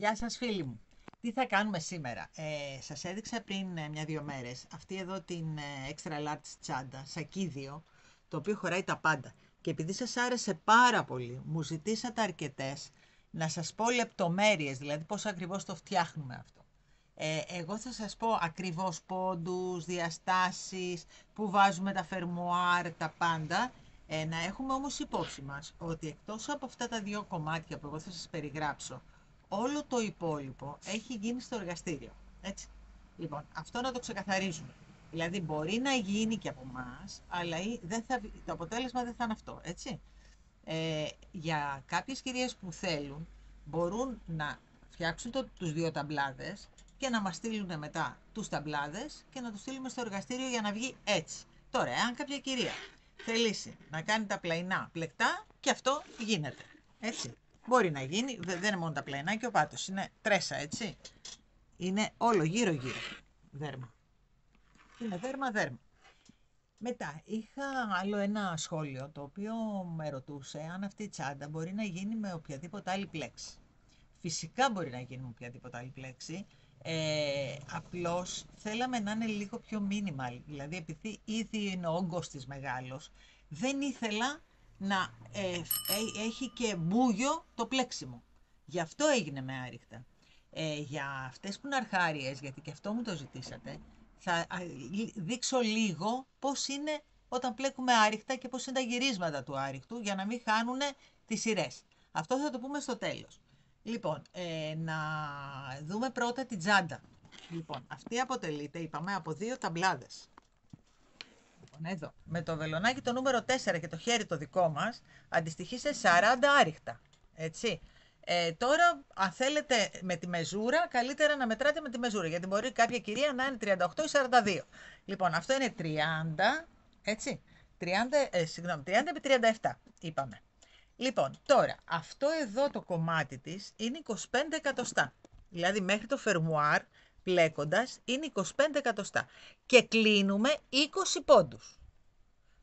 Γεια σας φίλοι μου. Τι θα κάνουμε σήμερα. Ε, σας έδειξα πριν ε, μια-δυο μέρες αυτή εδώ την ε, extra large τσάντα, σακίδιο, το οποίο χωράει τα πάντα. Και επειδή σας άρεσε πάρα πολύ, μου ζητήσατε αρκετές να σας πω λεπτομέρειες, δηλαδή πώς ακριβώς το φτιάχνουμε αυτό. Ε, εγώ θα σας πω ακριβώς πόντους, διαστάσεις, που βάζουμε τα φερμουάρ, τα πάντα. Ε, να έχουμε όμως υπόψη μας ότι εκτός από αυτά τα δύο κομμάτια που εγώ θα σας περιγράψω, Όλο το υπόλοιπο έχει γίνει στο εργαστήριο. Έτσι. Λοιπόν, αυτό να το ξεκαθαρίζουμε. Δηλαδή, μπορεί να γίνει και από εμάς, αλλά δεν θα, το αποτέλεσμα δεν θα είναι αυτό. Έτσι. Ε, για κάποιες κυρίες που θέλουν, μπορούν να φτιάξουν το, τους δύο ταμπλάδες και να μας στείλουν μετά τους ταμπλάδες και να τους στείλουμε στο εργαστήριο για να βγει έτσι. Τώρα, αν κάποια κυρία θελήσει να κάνει τα πλαϊνά πλεκτά, και αυτό γίνεται. Έτσι. Μπορεί να γίνει, δεν είναι μόνο τα και ο πάτος είναι τρέσα, έτσι. Είναι όλο γύρω-γύρω δέρμα. Είναι δέρμα-δέρμα. Μετά, είχα άλλο ένα σχόλιο το οποίο με ρωτούσε αν αυτή η τσάντα μπορεί να γίνει με οποιαδήποτε άλλη πλέξη. Φυσικά μπορεί να γίνει με οποιαδήποτε άλλη πλέξη, ε, απλώς θέλαμε να είναι λίγο πιο minimal, δηλαδή επειδή ήδη είναι ο όγκος της μεγάλος, δεν ήθελα να ε, ε, έχει και μπούγιο το πλέξιμο. Γι' αυτό έγινε με άριχτα ε, για αυτές που είναι αρχάριες, γιατί και αυτό μου το ζητήσατε, θα δείξω λίγο πώς είναι όταν πλέκουμε άριχτα και πώς είναι τα γυρίσματα του άριχτου για να μην χάνουν τις σειρές. Αυτό θα το πούμε στο τέλος. Λοιπόν, να δούμε πρώτα την τσάντα. Λοιπόν, αυτή αποτελείται, είπαμε, από δύο ταμπλάδες. Λοιπόν, εδώ. Με το βελονάκι το νούμερο 4 και το χέρι το δικό μας αντιστοιχεί σε 40 άριχτα. Έτσι. Ε, τώρα, αν θέλετε με τη μεζούρα, καλύτερα να μετράτε με τη μεζούρα, γιατί μπορεί κάποια κυρία να είναι 38 ή 42. Λοιπόν, αυτό είναι 30, έτσι, 30, ε, 30 επί 37, είπαμε. Λοιπόν, τώρα, αυτό εδώ το κομμάτι της είναι 25 εκατοστά. Δηλαδή, μέχρι το φερμουάρ πλέκοντας είναι 25 εκατοστά και κλείνουμε 20 πόντους.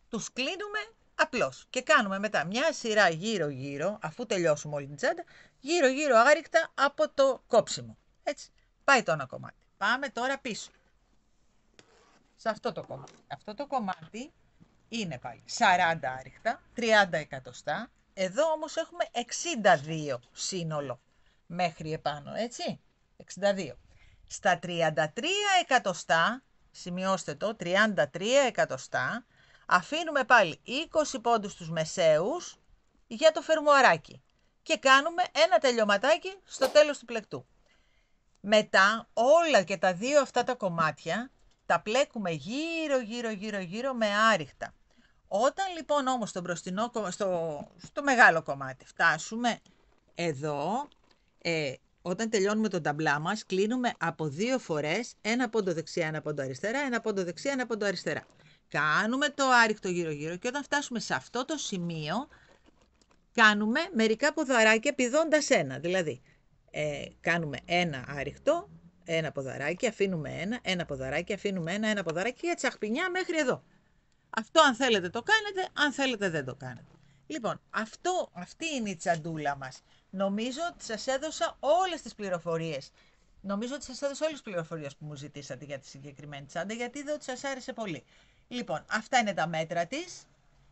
Τους κλείνουμε απλώς και κάνουμε μετά μια σειρά γύρω-γύρω, αφού τελειώσουμε όλη την τσάντα, γύρω-γύρω άρρηκτα από το κόψιμο. Έτσι, πάει το ένα κομμάτι. Πάμε τώρα πίσω. Σε αυτό το κομμάτι. Αυτό το κομμάτι είναι πάλι 40 άρρηκτα, 30 εκατοστά. Εδώ όμως έχουμε 62 σύνολο μέχρι επάνω, έτσι. 62. Στα 33 εκατοστά, σημειώστε το, 33 εκατοστά, αφήνουμε πάλι 20 πόντους στους μεσαίους για το φερμουαράκι και κάνουμε ένα τελειωματάκι στο τέλος του πλεκτού. Μετά όλα και τα δύο αυτά τα κομμάτια τα πλέκουμε γύρω γύρω γύρω γύρω με άριχτα. Όταν λοιπόν όμως στο, μπροστινό, στο, μεγάλο κομμάτι φτάσουμε εδώ, ε, όταν τελειώνουμε τον ταμπλά μας, κλείνουμε από δύο φορές ένα πόντο δεξιά, ένα πόντο αριστερά, ένα πόντο δεξιά, ένα πόντο αριστερά. Κάνουμε το άριχτο γύρω-γύρω και όταν φτάσουμε σε αυτό το σημείο, κάνουμε μερικά ποδαράκια πηδώντας ένα. Δηλαδή, ε, κάνουμε ένα άριχτο, ένα ποδαράκι, αφήνουμε ένα, ένα ποδαράκι, αφήνουμε ένα, ένα ποδαράκι για τσαχπινιά μέχρι εδώ. Αυτό αν θέλετε το κάνετε, αν θέλετε δεν το κάνετε. Λοιπόν, αυτό, αυτή είναι η τσαντούλα μας. Νομίζω ότι σας έδωσα όλες τις πληροφορίες. Νομίζω ότι σας έδωσα όλες τις πληροφορίες που μου ζητήσατε για τη συγκεκριμένη τσάντα, γιατί είδα ότι σας άρεσε πολύ. Λοιπόν, αυτά είναι τα μέτρα της.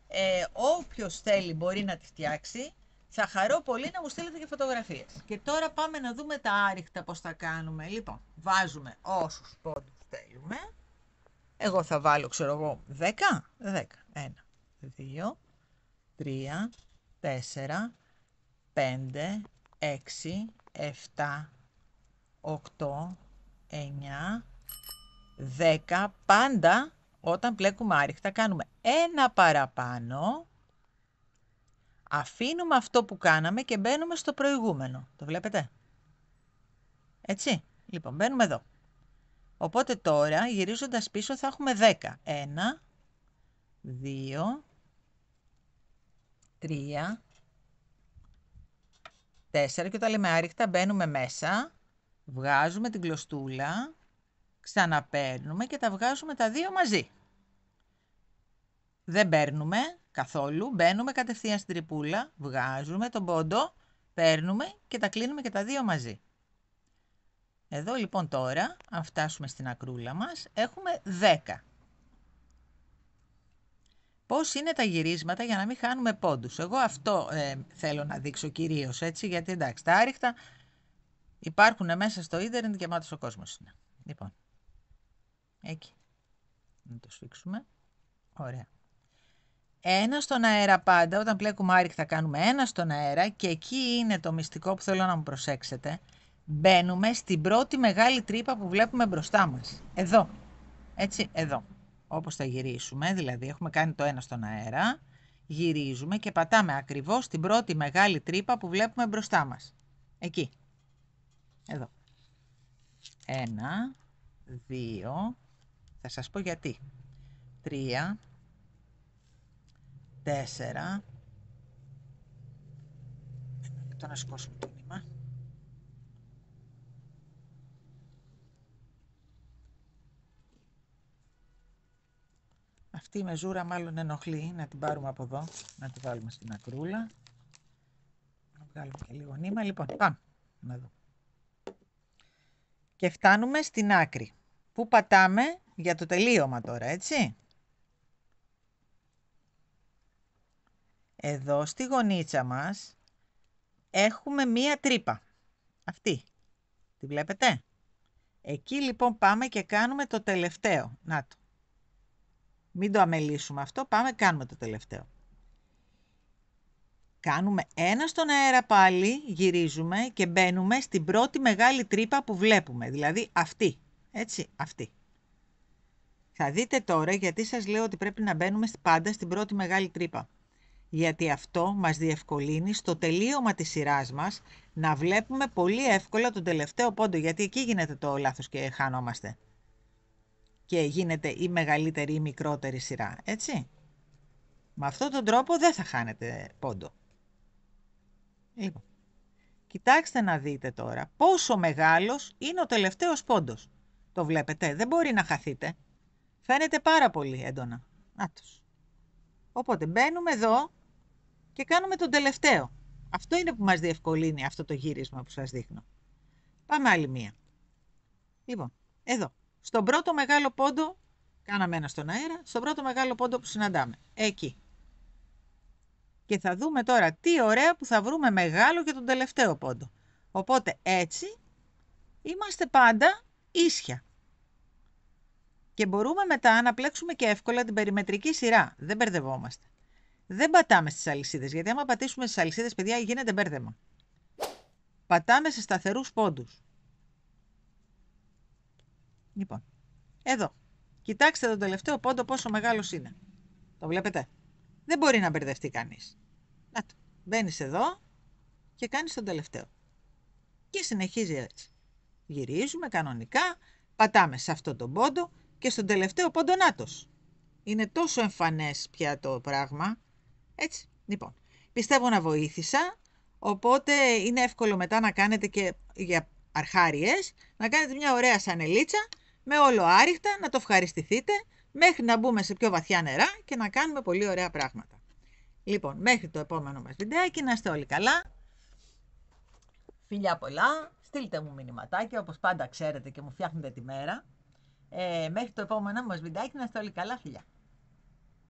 Ε, όποιος θέλει μπορεί να τη φτιάξει. Θα χαρώ πολύ να μου στείλετε και φωτογραφίες. Και τώρα πάμε να δούμε τα άριχτα πώς θα κάνουμε. Λοιπόν, βάζουμε όσους πόντους θέλουμε. Εγώ θα βάλω, ξέρω εγώ, 10. 10. 1, 2, 3, 4, 5, 6, 7, 8, 9, 10. Πάντα όταν πλέκουμε άριχτα κάνουμε ένα παραπάνω. Αφήνουμε αυτό που κάναμε και μπαίνουμε στο προηγούμενο. Το βλέπετε. Έτσι. Λοιπόν, μπαίνουμε εδώ. Οπότε τώρα γυρίζοντας πίσω θα έχουμε 10. 1, 2, 3, τέσσερα και όταν λέμε άρρηκτα μπαίνουμε μέσα, βγάζουμε την κλωστούλα, ξαναπαίρνουμε και τα βγάζουμε τα δύο μαζί. Δεν παίρνουμε καθόλου, μπαίνουμε κατευθείαν στην τρυπούλα, βγάζουμε τον πόντο, παίρνουμε και τα κλείνουμε και τα δύο μαζί. Εδώ λοιπόν τώρα, αν φτάσουμε στην ακρούλα μας, έχουμε 10. Πώς είναι τα γυρίσματα για να μην χάνουμε πόντους. Εγώ αυτό ε, θέλω να δείξω κυρίως έτσι, γιατί εντάξει, τα άριχτα υπάρχουν μέσα στο ίντερνετ και μάτως ο κόσμος είναι. Λοιπόν. Εκεί. Να το σφίξουμε. Ωραία. Ένα στον αέρα πάντα, όταν πλέκουμε άριχτα κάνουμε ένα στον αέρα και εκεί είναι το μυστικό που θέλω να μου προσέξετε. Μπαίνουμε στην πρώτη μεγάλη τρύπα που βλέπουμε μπροστά μας. Εδώ. Έτσι, εδώ όπως θα γυρίσουμε, δηλαδή έχουμε κάνει το ένα στον αέρα, γυρίζουμε και πατάμε ακριβώς την πρώτη μεγάλη τρύπα που βλέπουμε μπροστά μας. Εκεί. Εδώ. Ένα, δύο, θα σας πω γιατί. Τρία, τέσσερα, το να σηκώσουμε το νήμα. Αυτή η μεζούρα μάλλον ενοχλεί. Να την πάρουμε από εδώ, να τη βάλουμε στην ακρούλα. Να βγάλουμε και λίγο νήμα. Λοιπόν, πάμε να δούμε. Και φτάνουμε στην άκρη. Πού πατάμε για το τελείωμα τώρα, έτσι. Εδώ στη γωνίτσα μας έχουμε μία τρύπα. Αυτή. Τη βλέπετε. Εκεί λοιπόν πάμε και κάνουμε το τελευταίο. Να το. Μην το αμελήσουμε αυτό, πάμε κάνουμε το τελευταίο. Κάνουμε ένα στον αέρα πάλι, γυρίζουμε και μπαίνουμε στην πρώτη μεγάλη τρύπα που βλέπουμε, δηλαδή αυτή, έτσι, αυτή. Θα δείτε τώρα γιατί σας λέω ότι πρέπει να μπαίνουμε πάντα στην πρώτη μεγάλη τρύπα. Γιατί αυτό μας διευκολύνει στο τελείωμα της σειράς μας να βλέπουμε πολύ εύκολα τον τελευταίο πόντο, γιατί εκεί γίνεται το λάθος και χάνομαστε και γίνεται η μεγαλύτερη ή μικρότερη σειρά, έτσι. Με αυτόν τον τρόπο δεν θα χάνετε πόντο. Λοιπόν, κοιτάξτε να δείτε τώρα πόσο μεγάλος είναι ο τελευταίος πόντος. Το βλέπετε, δεν μπορεί να χαθείτε. Φαίνεται πάρα πολύ έντονα. Άτος. Οπότε μπαίνουμε εδώ και κάνουμε τον τελευταίο. Αυτό είναι που μας διευκολύνει αυτό το γύρισμα που σας δείχνω. Πάμε άλλη μία. Λοιπόν, εδώ. Στον πρώτο μεγάλο πόντο, κάναμε ένα στον αέρα, στον πρώτο μεγάλο πόντο που συναντάμε. Εκεί. Και θα δούμε τώρα τι ωραία που θα βρούμε μεγάλο και τον τελευταίο πόντο. Οπότε έτσι είμαστε πάντα ίσια. Και μπορούμε μετά να πλέξουμε και εύκολα την περιμετρική σειρά. Δεν μπερδευόμαστε. Δεν πατάμε στις αλυσίδες, γιατί άμα πατήσουμε στις αλυσίδες, παιδιά, γίνεται μπέρδεμα. Πατάμε σε σταθερούς πόντους. Λοιπόν, εδώ. Κοιτάξτε τον τελευταίο πόντο πόσο μεγάλος είναι. Το βλέπετε. Δεν μπορεί να μπερδευτεί κανείς. Να το. εδώ και κάνεις τον τελευταίο. Και συνεχίζει έτσι. Γυρίζουμε κανονικά, πατάμε σε αυτό τον πόντο και στον τελευταίο πόντο το. Είναι τόσο εμφανές πια το πράγμα. Έτσι, λοιπόν. Πιστεύω να βοήθησα, οπότε είναι εύκολο μετά να κάνετε και για αρχάριες, να κάνετε μια ωραία σανελίτσα με όλο άριχτα, να το ευχαριστηθείτε, μέχρι να μπούμε σε πιο βαθιά νερά και να κάνουμε πολύ ωραία πράγματα. Λοιπόν, μέχρι το επόμενο μας βιντεάκι, να είστε όλοι καλά. Φιλιά πολλά, στείλτε μου μηνυματάκια, όπως πάντα ξέρετε και μου φτιάχνετε τη μέρα. Ε, μέχρι το επόμενο μας βιντεάκι, να είστε όλοι καλά, φιλιά.